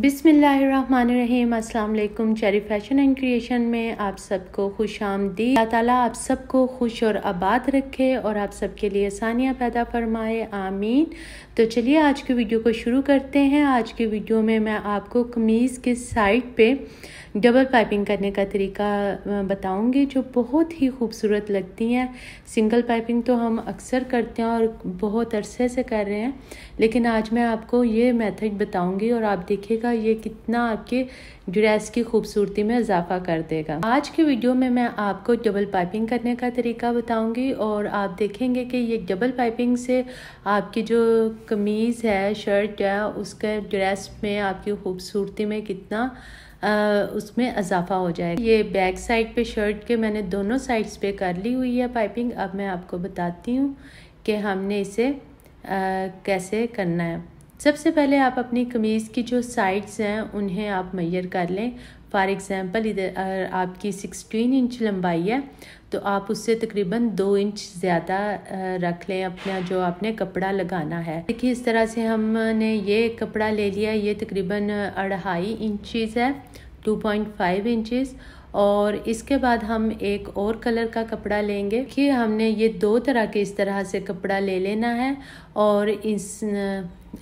बिसमीम अल्लाम cherry fashion and creation में आप सबको खुश आमदी अल्लाह ताला आप सबको खुश और आबाद रखे और आप सबके लिए आसानियाँ पैदा फरमाए आमीन तो चलिए आज के वीडियो को शुरू करते हैं आज के वीडियो में मैं आपको कमीज़ के साइड पे डबल पाइपिंग करने का तरीका बताऊंगी जो बहुत ही खूबसूरत लगती हैं सिंगल पाइपिंग तो हम अक्सर करते हैं और बहुत अरसे से कर रहे हैं लेकिन आज मैं आपको ये मेथड बताऊँगी और आप देखिएगा देगा ये कितना आपके ड्रेस की खूबसूरती में इजाफा कर देगा आज की वीडियो में मैं आपको डबल पाइपिंग करने का तरीका बताऊंगी और आप देखेंगे कि ये डबल पाइपिंग से आपकी जो कमीज़ है शर्ट है उसके ड्रेस में आपकी खूबसूरती में कितना आ, उसमें इजाफा हो जाएगा ये बैक साइड पे शर्ट के मैंने दोनों साइड्स पे कर ली हुई है पाइपिंग अब मैं आपको बताती हूँ कि हमने इसे आ, कैसे करना है सबसे पहले आप अपनी कमीज़ की जो साइड्स हैं उन्हें आप मैयर कर लें फ़ार एग्ज़ाम्पल इधर आपकी सिक्सटीन इंच लंबाई है तो आप उससे तकरीबन दो इंच ज़्यादा रख लें अपना जो आपने कपड़ा लगाना है देखिए इस तरह से हमने ये कपड़ा ले लिया ये तकरीबन अढ़ाई इंचज़ है टू पॉइंट फाइव इंचज़ और इसके बाद हम एक और कलर का कपड़ा लेंगे कि हमने ये दो तरह के इस तरह से कपड़ा ले लेना है और इस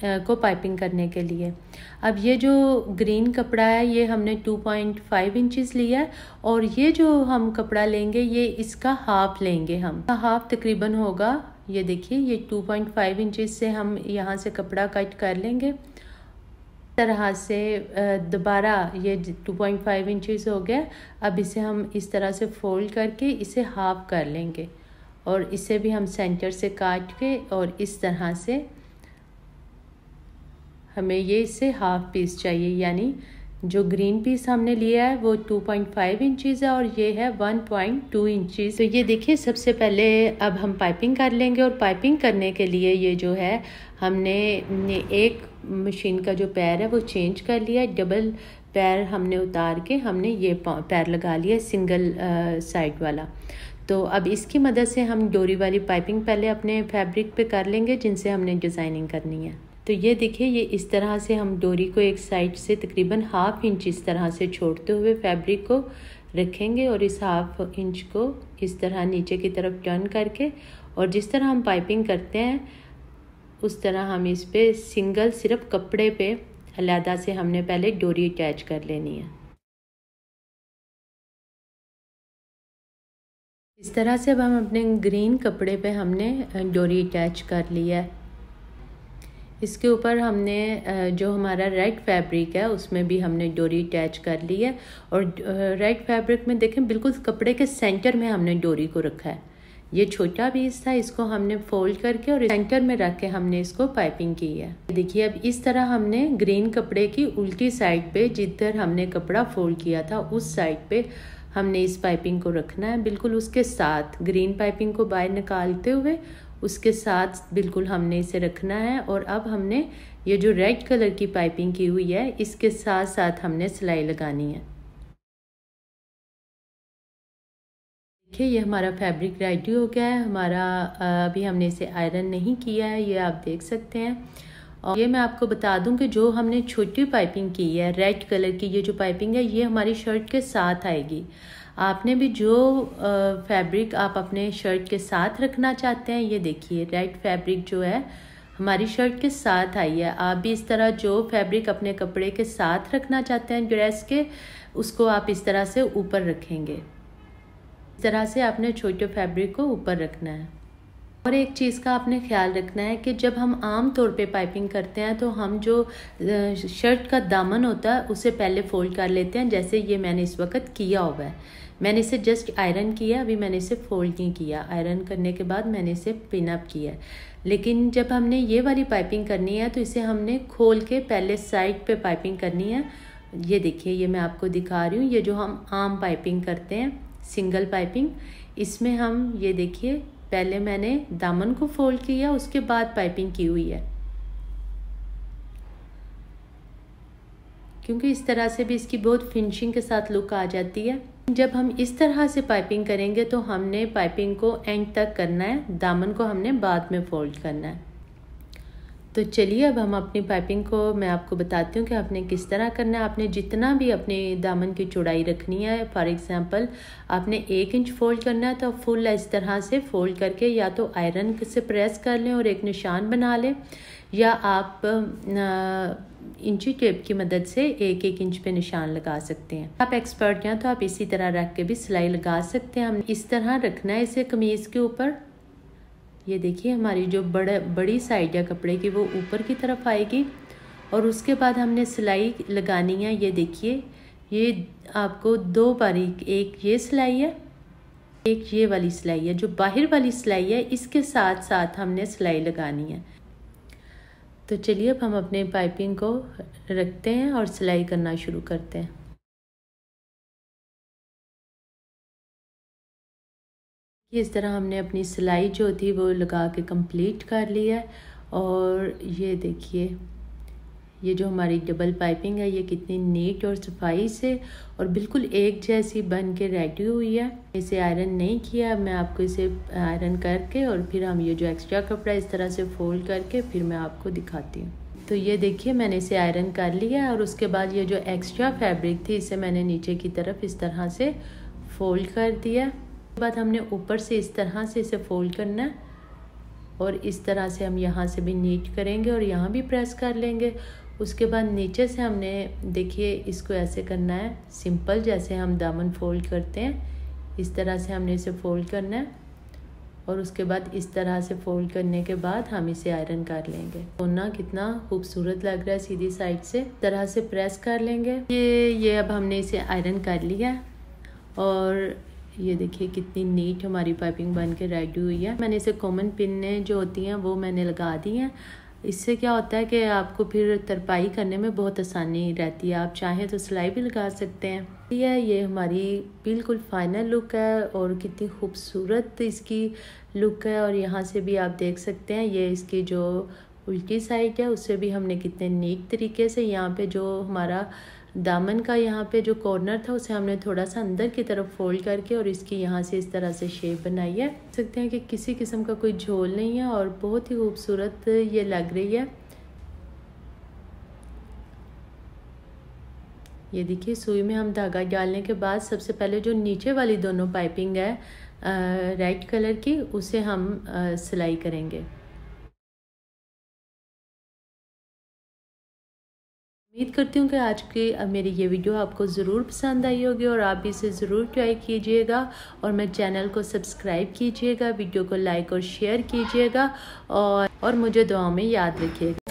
को पाइपिंग करने के लिए अब ये जो ग्रीन कपड़ा है ये हमने 2.5 पॉइंट इंचज़ लिया है और ये जो हम कपड़ा लेंगे ये इसका हाफ लेंगे हम हाफ तकरीबन होगा ये देखिए ये 2.5 पॉइंट इंचज़ से हम यहाँ से कपड़ा कट कर लेंगे तरह से दोबारा ये 2.5 पॉइंट इंचज़ हो गया अब इसे हम इस तरह से फोल्ड करके इसे हाफ कर लेंगे और इसे भी हम सेंटर से काट के और इस तरह से हमें ये इसे हाफ पीस चाहिए यानी जो ग्रीन पीस हमने लिया है वो 2.5 पॉइंट इंचीज़ है और ये है 1.2 पॉइंट इंचीज़ तो ये देखिए सबसे पहले अब हम पाइपिंग कर लेंगे और पाइपिंग करने के लिए ये जो है हमने एक मशीन का जो पैर है वो चेंज कर लिया डबल पैर हमने उतार के हमने ये पैर लगा लिया सिंगल साइड वाला तो अब इसकी मदद से हम डोरी वाली पाइपिंग पहले अपने फैब्रिक पे कर लेंगे जिनसे हमने डिज़ाइनिंग करनी है तो ये देखिए ये इस तरह से हम डोरी को एक साइड से तकरीबन हाफ इंच इस तरह से छोड़ते हुए फैब्रिक को रखेंगे और इस हाफ इंच को इस तरह नीचे की तरफ टर्न करके और जिस तरह हम पाइपिंग करते हैं उस तरह हम इस पर सिंगल सिर्फ कपड़े पे अलहदा से हमने पहले डोरी अटैच कर लेनी है इस तरह से अब हम अपने ग्रीन कपड़े पे हमने डोरी अटैच कर लिया है इसके ऊपर हमने जो हमारा रेड फैब्रिक है उसमें भी हमने डोरी अटैच कर ली है और रेड फैब्रिक में देखें बिल्कुल कपड़े के सेंटर में हमने डोरी को रखा है ये छोटा पीस था इसको हमने फोल्ड करके और सेंटर में रख के हमने इसको पाइपिंग की है देखिए अब इस तरह हमने ग्रीन कपड़े की उल्टी साइड पे जिधर हमने कपड़ा फोल्ड किया था उस साइड पे हमने इस पाइपिंग को रखना है बिल्कुल उसके साथ ग्रीन पाइपिंग को बाहर निकालते हुए उसके साथ बिल्कुल हमने इसे रखना है और अब हमने ये जो रेड कलर की पाइपिंग की हुई है इसके साथ साथ हमने सिलाई लगानी है देखिए ये हमारा फैब्रिक रेडी हो गया है हमारा अभी हमने इसे आयरन नहीं किया है ये आप देख सकते हैं और ये मैं आपको बता दूं कि जो हमने छोटी पाइपिंग की है रेड कलर की ये जो पाइपिंग है ये हमारी शर्ट के साथ आएगी आपने भी जो फैब्रिक आप अपने शर्ट के साथ रखना चाहते हैं ये देखिए रेड फैब्रिक जो है हमारी शर्ट के साथ आई है आप भी इस तरह जो फैब्रिक अपने कपड़े के साथ रखना चाहते हैं ड्रेस के उसको आप इस तरह से ऊपर रखेंगे इस तरह से आपने छोटे फैब्रिक को ऊपर रखना है और एक चीज़ का आपने ख्याल रखना है कि जब हम आम तौर पे पाइपिंग करते हैं तो हम जो शर्ट का दामन होता है उसे पहले फोल्ड कर लेते हैं जैसे ये मैंने इस वक्त किया हुआ है मैंने इसे जस्ट आयरन किया अभी मैंने इसे फोल्ड नहीं किया आयरन करने के बाद मैंने इसे पिन अप किया लेकिन जब हमने ये वाली पाइपिंग करनी है तो इसे हमने खोल के पहले साइड पर पाइपिंग करनी है ये देखिए ये मैं आपको दिखा रही हूँ ये जो हम आम पाइपिंग करते हैं सिंगल पाइपिंग इसमें हम ये देखिए पहले मैंने दामन को फोल्ड किया उसके बाद पाइपिंग की हुई है क्योंकि इस तरह से भी इसकी बहुत फिनिशिंग के साथ लुक आ जाती है जब हम इस तरह से पाइपिंग करेंगे तो हमने पाइपिंग को एंड तक करना है दामन को हमने बाद में फोल्ड करना है तो चलिए अब हम अपनी पाइपिंग को मैं आपको बताती हूँ कि आपने किस तरह करना है आपने जितना भी अपने दामन की चौड़ाई रखनी है फॉर एग्ज़ाम्पल आपने एक इंच फोल्ड करना है तो फुल इस तरह से फोल्ड करके या तो आयरन से प्रेस कर लें और एक निशान बना लें या आप इंची टेप की मदद से एक एक इंच पे निशान लगा सकते हैं आप एक्सपर्ट हैं तो आप इसी तरह रख के भी सिलाई लगा सकते हैं हम इस तरह रखना है इसे कमीज़ के ऊपर ये देखिए हमारी जो बड़े बड़ी साइड है कपड़े की वो ऊपर की तरफ आएगी और उसके बाद हमने सिलाई लगानी है ये देखिए ये आपको दो बारी एक ये सिलाई है एक ये वाली सिलाई है जो बाहर वाली सिलाई है इसके साथ साथ हमने सिलाई लगानी है तो चलिए अब हम अपने पाइपिंग को रखते हैं और सिलाई करना शुरू करते हैं इस तरह हमने अपनी सिलाई जो थी वो लगा के कंप्लीट कर ली है और ये देखिए ये जो हमारी डबल पाइपिंग है ये कितनी नीट और सफाई से और बिल्कुल एक जैसी बन के रेडी हुई है इसे आयरन नहीं किया मैं आपको इसे आयरन करके और फिर हम ये जो एक्स्ट्रा कपड़ा इस तरह से फोल्ड करके फिर मैं आपको दिखाती हूँ तो ये देखिए मैंने इसे आयरन कर लिया और उसके बाद ये जो एक्स्ट्रा फैब्रिक थी इसे मैंने नीचे की तरफ इस तरह से फोल्ड कर दिया बाद हमने ऊपर से इस तरह से इसे फोल्ड करना है और इस तरह से हम यहाँ से भी नीट करेंगे और यहाँ भी प्रेस कर लेंगे उसके बाद नीचे से हमने देखिए इसको ऐसे करना है सिंपल जैसे हम दामन फोल्ड करते हैं इस तरह से हमने इसे फोल्ड करना है और उसके बाद इस तरह से फोल्ड करने के बाद हम इसे आयरन कर लेंगे सोना कितना खूबसूरत लग रहा है सीधी साइड से तरह से प्रेस कर लेंगे ये ये अब हमने इसे आयरन कर लिया और ये देखिए कितनी नीट हमारी पाइपिंग बन के रेडी हुई है मैंने इसे कॉमन पिन जो होती हैं वो मैंने लगा दी हैं इससे क्या होता है कि आपको फिर तरपाई करने में बहुत आसानी रहती है आप चाहें तो सिलाई भी लगा सकते हैं ये ये हमारी बिल्कुल फाइनल लुक है और कितनी खूबसूरत इसकी लुक है और यहाँ से भी आप देख सकते हैं ये इसकी जो उल्टी साइड है उससे भी हमने कितने नीक तरीके से यहाँ पे जो हमारा दामन का यहाँ पे जो कॉर्नर था उसे हमने थोड़ा सा अंदर की तरफ फोल्ड करके और इसकी यहाँ से इस तरह से शेप बनाई है देख सकते हैं कि किसी किस्म का कोई झोल नहीं है और बहुत ही खूबसूरत ये लग रही है ये देखिए सुई में हम धागा डालने के बाद सबसे पहले जो नीचे वाली दोनों पाइपिंग है रेड कलर की उसे हम सिलाई करेंगे उम्मीद करती हूँ कि आज की मेरी ये वीडियो आपको ज़रूर पसंद आई होगी और आप इसे ज़रूर ट्राई कीजिएगा और मेरे चैनल को सब्सक्राइब कीजिएगा वीडियो को लाइक और शेयर कीजिएगा और और मुझे दुआ में याद रखिएगा